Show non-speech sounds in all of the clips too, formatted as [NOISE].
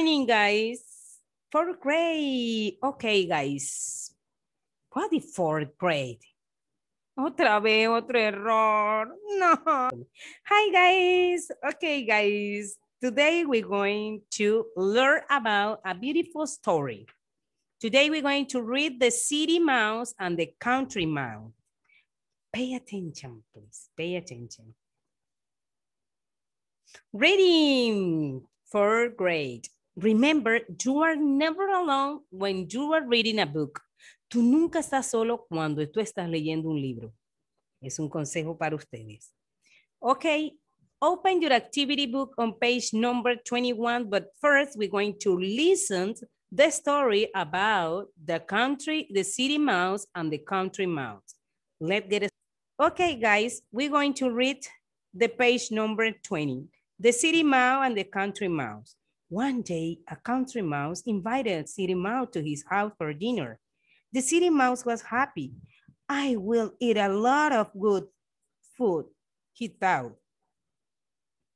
morning, guys. Fourth grade. Okay, guys. What is fourth grade? Otra vez, otro error. No. Hi, guys. Okay, guys. Today we're going to learn about a beautiful story. Today we're going to read The City Mouse and the Country Mouse. Pay attention, please. Pay attention. Reading, fourth grade. Remember, you are never alone when you are reading a book. Tú nunca estás solo cuando tú estás leyendo un libro. Es un consejo para ustedes. Okay, open your activity book on page number 21, but first we're going to listen the story about the country, the city mouse, and the country mouse. Let's get it. Okay, guys, we're going to read the page number 20, the city mouse and the country mouse. One day, a country mouse invited City Mouse to his house for dinner. The City Mouse was happy. I will eat a lot of good food, he thought.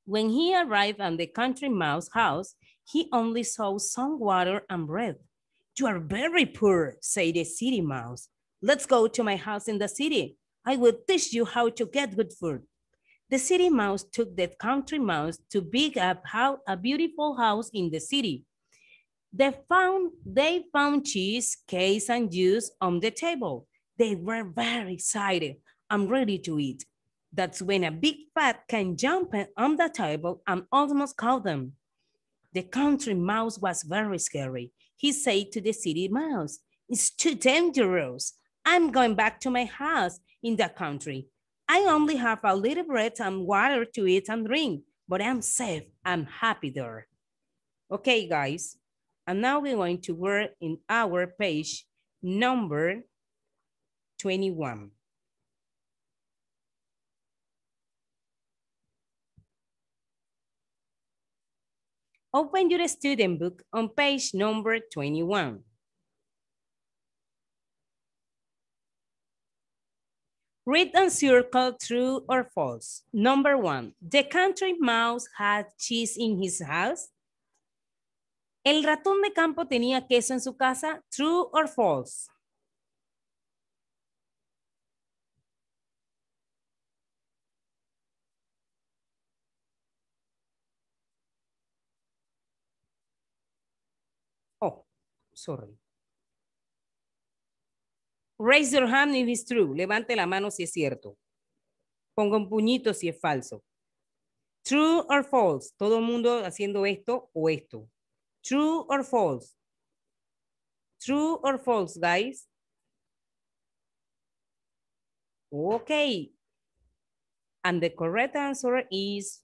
When he arrived at the country mouse house, he only saw some water and bread. You are very poor, said the city mouse. Let's go to my house in the city. I will teach you how to get good food. The city mouse took the country mouse to big up how a beautiful house in the city. They found, they found cheese, cakes, and juice on the table. They were very excited. I'm ready to eat. That's when a big fat can jump on the table and almost caught them. The country mouse was very scary. He said to the city mouse, it's too dangerous. I'm going back to my house in the country. I only have a little bread and water to eat and drink, but I'm safe, I'm happy there. Okay, guys, and now we're going to work in our page number 21. Open your student book on page number 21. Read and circle true or false. Number one, the country mouse had cheese in his house. El ratón de campo tenía queso en su casa. True or false? Oh, sorry. Raise your hand if it's true. Levante la mano si es cierto. Ponga un puñito si es falso. True or false. Todo el mundo haciendo esto o esto. True or false. True or false, guys. Ok. And the correct answer is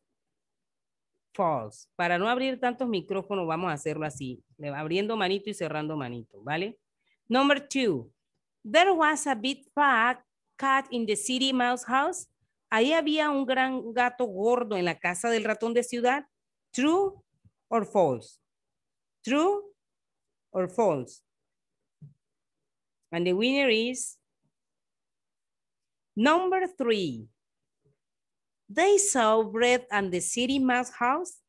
false. Para no abrir tantos micrófonos, vamos a hacerlo así. Abriendo manito y cerrando manito, ¿vale? Number two. There was a big fat cat in the city mouse house. Ahí había un gran gato gordo en la casa del ratón de ciudad. True or false? True or false? And the winner is number three. They saw bread and the city mouse house.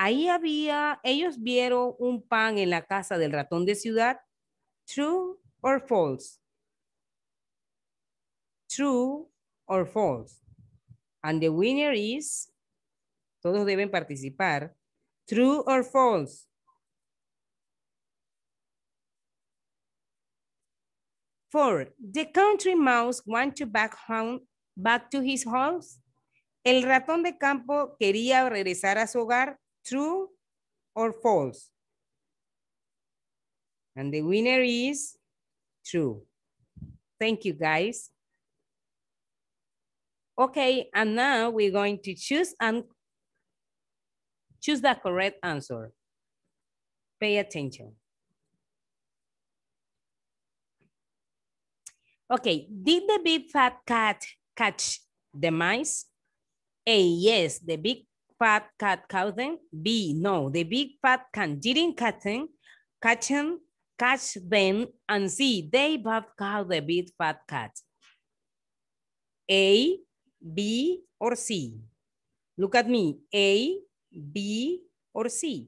Ahí había, ellos vieron un pan en la casa del ratón de ciudad. True or false? True or false? And the winner is, todos deben participar, true or false? Four, the country mouse want to back home, back to his house. El ratón de campo quería regresar a su hogar. True or false? And the winner is True. Thank you, guys. Okay, and now we're going to choose and choose the correct answer. Pay attention. Okay, did the big fat cat catch the mice? A, yes, the big fat cat caught them. B, no, the big fat cat didn't catch them. Catch them. Catch them and see. They both call the big fat cat. A, B, or C. Look at me. A, B, or C.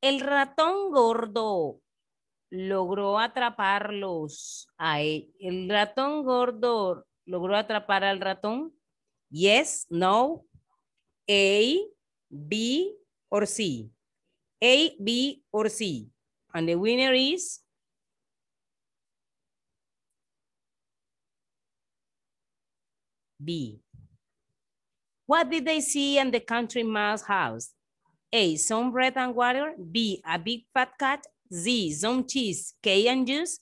El ratón gordo logró atraparlos. A e, el ratón gordo logró atrapar al ratón. Yes, no, A, B, or C. A, B, or C. And the winner is B. What did they see in the country mouse house? A, some bread and water. B, a big fat cat. Z, some cheese, K and juice.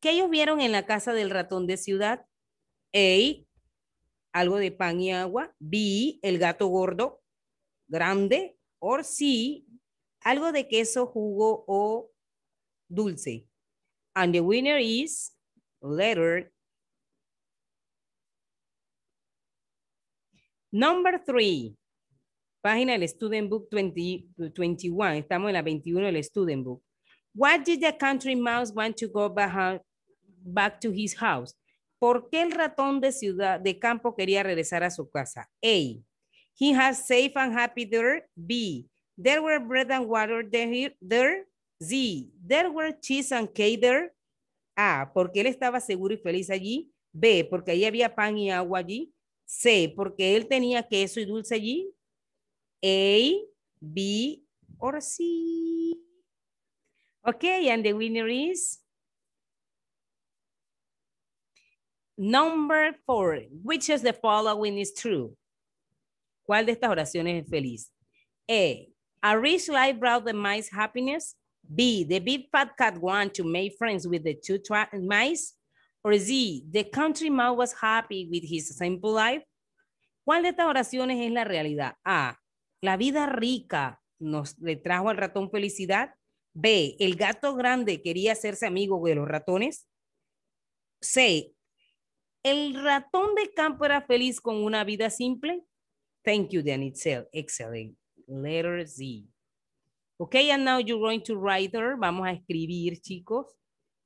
¿Qué ellos vieron en la casa del ratón de ciudad? A, algo de pan y agua. B, el gato gordo, grande. O C, algo de queso, jugo o dulce. And the winner is letter Number three, página del Student Book 20, 21. Estamos en la 21 del Student Book. What did the country mouse want to go back, to his house? ¿Por qué el ratón de ciudad de campo quería regresar a su casa? A. He has safe and happy there. B. There were bread and water there. there. Z, there were cheese and cake A, porque él estaba seguro y feliz allí. B, porque allí había pan y agua allí. C, porque él tenía queso y dulce allí. A, B, or C. Okay, and the winner is number four. Which of the following is true? ¿Cuál de estas oraciones es feliz? A. A rich life brought the mice happiness. B, the big fat cat wanted to make friends with the two mice? Or Z, the country mouse was happy with his simple life? ¿Cuál de estas oraciones es la realidad? A, la vida rica nos le trajo al ratón felicidad. B, el gato grande quería hacerse amigo de los ratones. C, el ratón de campo era feliz con una vida simple. Thank you, Dan Excelente. Excellent. Letter Z. Ok, and now you're going to write her. Vamos a escribir, chicos,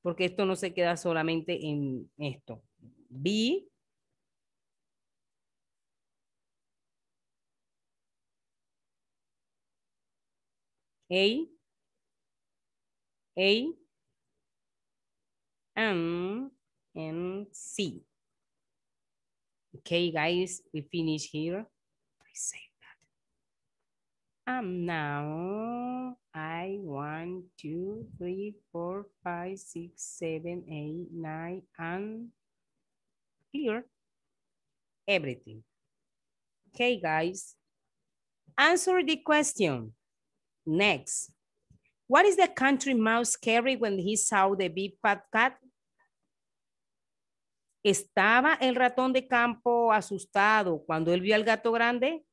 porque esto no se queda solamente en esto. B. A, A, M, and C. Okay, guys, we finish here. I say that. And now 1, 2, 3, 4, 5, 6, 7, 8, 9, and clear everything. Okay, guys. Answer the question. Next. What is the country mouse scary when he saw the big fat cat? ¿Estaba el ratón de campo asustado cuando él vio al gato grande?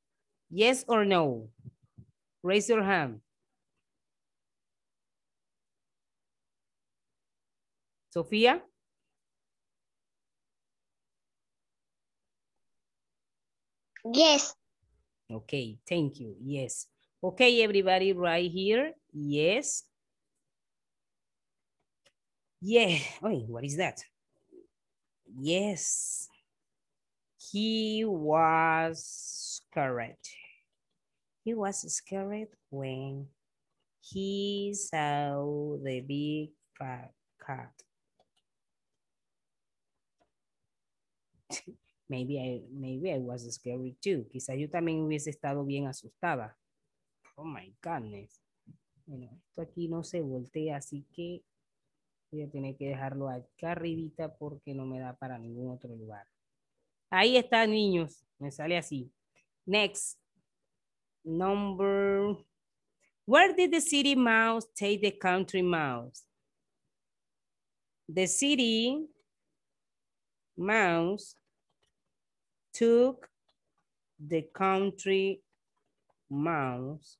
Yes or no? Raise your hand. Sofía. Yes. Okay, thank you. Yes. Okay, everybody right here. Yes. Yeah. Wait, what is that? Yes. He was scared. He was scared when he saw the big cat. [LAUGHS] Maybe I, was scary too. Quizá yo también hubiese estado bien asustada. Oh my goodness. Bueno, esto aquí no se voltea, así que voy a tener que dejarlo acá arribita porque no me da para ningún otro lugar. Ahí está, niños. Me sale así. Next. Number. Where did the city mouse take the country mouse? The city mouse took the country mouse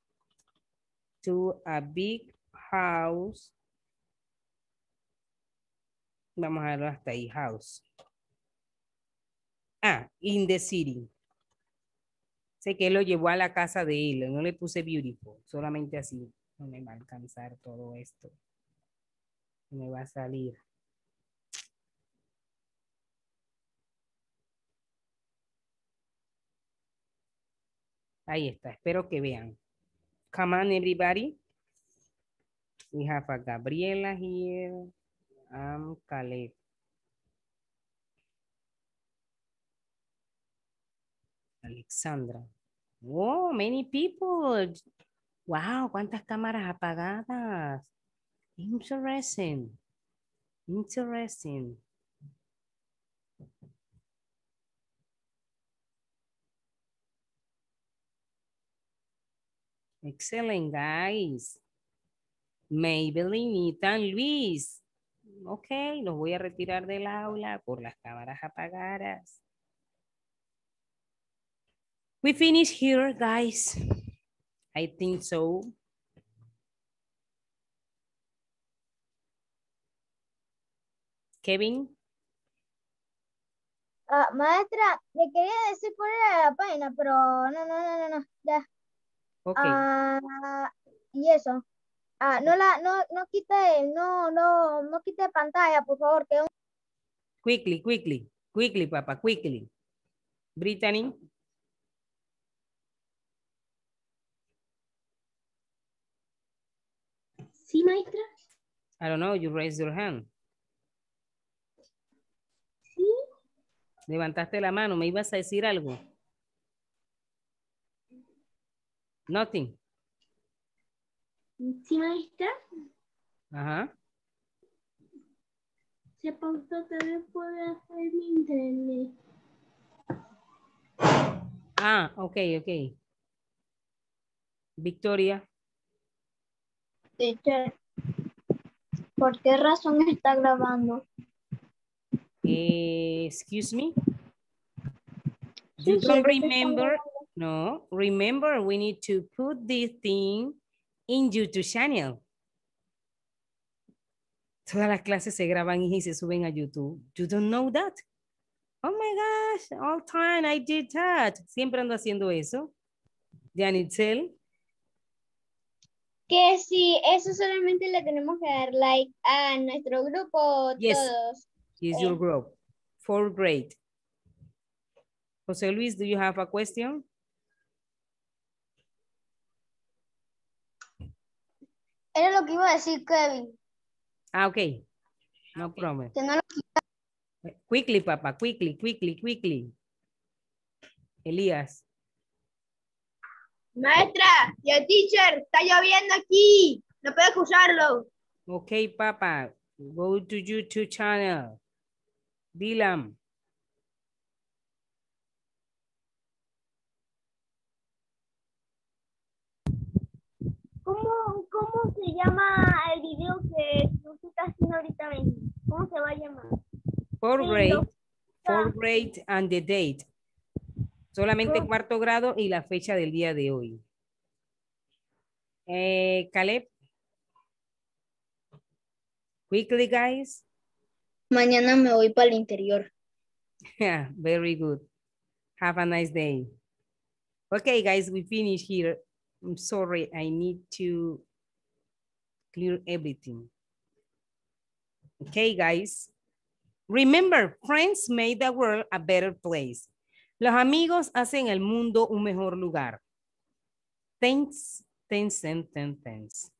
to a big house. Vamos a verlo hasta ahí, house. Ah, in the city. Sé que lo llevó a la casa de él, no le puse beautiful, solamente así. No me va a alcanzar todo esto. me va a salir. Ahí está, espero que vean. Come on, everybody. We have a Gabriela here. I'm Caleb. Alexandra. wow, oh, many people. Wow, cuántas cámaras apagadas. Interesting. Interesting. Excelente, guys. Maybelline y Tan Luis. Ok, los voy a retirar del aula por las cámaras apagadas. We finish here, guys. I think so. Kevin. Ah, maestra, le quería decir por la página, pero no, no, no, no, no, ya. Ah, y eso. Ah, no la, no, no quite, no, no, no quite pantalla, por favor. Quickly, quickly, quickly, papá, quickly. Brittany. Sí, maestra. I don't know, you raised your hand. Sí. Levantaste la mano, me ibas a decir algo. Nothing. Sí, maestra. Ajá. Se que también por hacer mi internet. Ah, ok, ok. Victoria. Teacher, ¿por qué razón está grabando? Eh, excuse me. You don't remember no, remember we need to put this thing in YouTube channel. Todas las clases se graban y se suben a YouTube. You don't know that. Oh my gosh, all time I did that. Siempre ando haciendo eso. Janitzel. Que sí, eso solamente le tenemos que dar like a nuestro grupo, todos. Yes, your eh. group. Fourth grade. José Luis, do you have a question? Era lo que iba a decir Kevin. Ah, ok. No prometo. Quickly, papá, quickly, quickly, quickly. Elías. Maestra, y el teacher, está lloviendo aquí. No puedes escucharlo. Ok, papá. Go to YouTube channel. Dylan. ¿cómo, se llama el video que tú estás haciendo ahorita ¿Cómo se va a llamar? For grade, grade and the date. Solamente cuarto grado y la fecha del día de hoy. Eh, Caleb. Quickly, guys. Mañana me voy para el interior. Yeah, [LAUGHS] very good. Have a nice day. Okay, guys, we finish here. I'm sorry, I need to clear everything. Okay, guys. Remember, friends made the world a better place. Los amigos hacen el mundo un mejor lugar. Thanks, thanks, and thanks.